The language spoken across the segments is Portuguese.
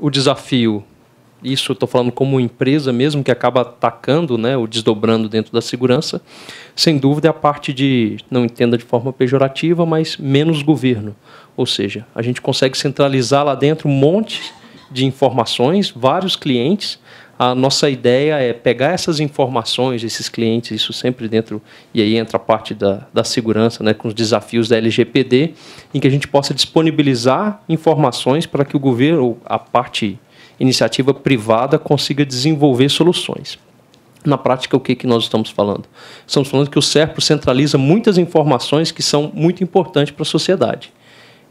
o desafio, isso estou falando como empresa mesmo, que acaba atacando né, ou desdobrando dentro da segurança, sem dúvida é a parte de, não entenda de forma pejorativa, mas menos governo. Ou seja, a gente consegue centralizar lá dentro um monte de informações, vários clientes, a nossa ideia é pegar essas informações, esses clientes, isso sempre dentro, e aí entra a parte da, da segurança, né, com os desafios da LGPD, em que a gente possa disponibilizar informações para que o governo, a parte iniciativa privada, consiga desenvolver soluções. Na prática, o que, que nós estamos falando? Estamos falando que o SERPRO centraliza muitas informações que são muito importantes para a sociedade.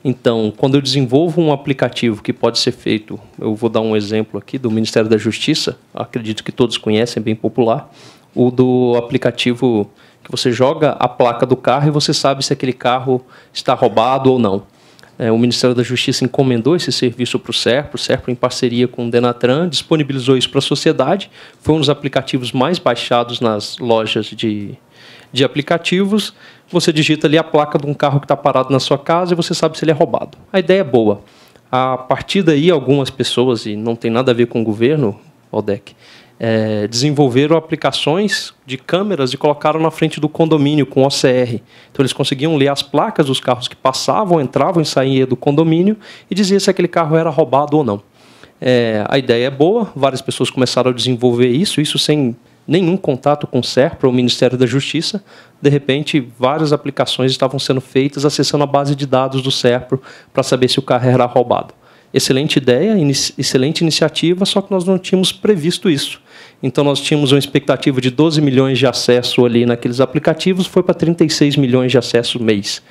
Então, quando eu desenvolvo um aplicativo que pode ser feito, eu vou dar um exemplo aqui do Ministério da Justiça, acredito que todos conhecem, é bem popular, o do aplicativo que você joga a placa do carro e você sabe se aquele carro está roubado ou não. É, o Ministério da Justiça encomendou esse serviço para o SERPRO, o SERPRO, em parceria com o Denatran, disponibilizou isso para a sociedade, foi um dos aplicativos mais baixados nas lojas de, de aplicativos, você digita ali a placa de um carro que está parado na sua casa e você sabe se ele é roubado. A ideia é boa. A partir daí, algumas pessoas, e não tem nada a ver com o governo, ODEC, é, desenvolveram aplicações de câmeras e colocaram na frente do condomínio com OCR. Então eles conseguiam ler as placas dos carros que passavam, entravam e saíam do condomínio e dizia se aquele carro era roubado ou não. É, a ideia é boa, várias pessoas começaram a desenvolver isso, isso sem nenhum contato com o SERPRA, o Ministério da Justiça. De repente, várias aplicações estavam sendo feitas acessando a base de dados do SERPRO para saber se o carro era roubado. Excelente ideia, excelente iniciativa, só que nós não tínhamos previsto isso. Então, nós tínhamos uma expectativa de 12 milhões de acesso ali naqueles aplicativos, foi para 36 milhões de acesso mês.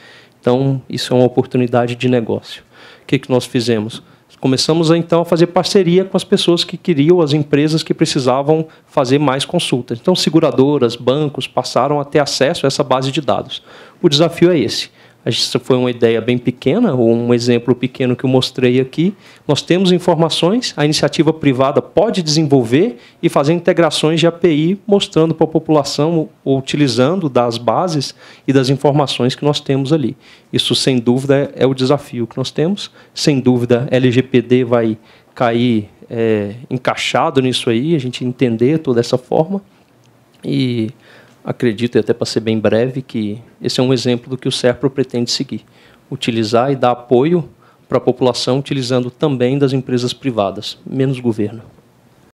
Então, isso é uma oportunidade de negócio. O que, que nós fizemos? começamos então a fazer parceria com as pessoas que queriam, as empresas que precisavam fazer mais consultas. Então, seguradoras, bancos passaram a ter acesso a essa base de dados. O desafio é esse: essa foi uma ideia bem pequena, ou um exemplo pequeno que eu mostrei aqui. Nós temos informações, a iniciativa privada pode desenvolver e fazer integrações de API mostrando para a população, ou utilizando das bases e das informações que nós temos ali. Isso, sem dúvida, é o desafio que nós temos. Sem dúvida, LGPD vai cair é, encaixado nisso aí, a gente entender toda essa forma. E acredito, e até para ser bem breve, que esse é um exemplo do que o SERPRO pretende seguir: utilizar e dar apoio para a população, utilizando também das empresas privadas, menos governo.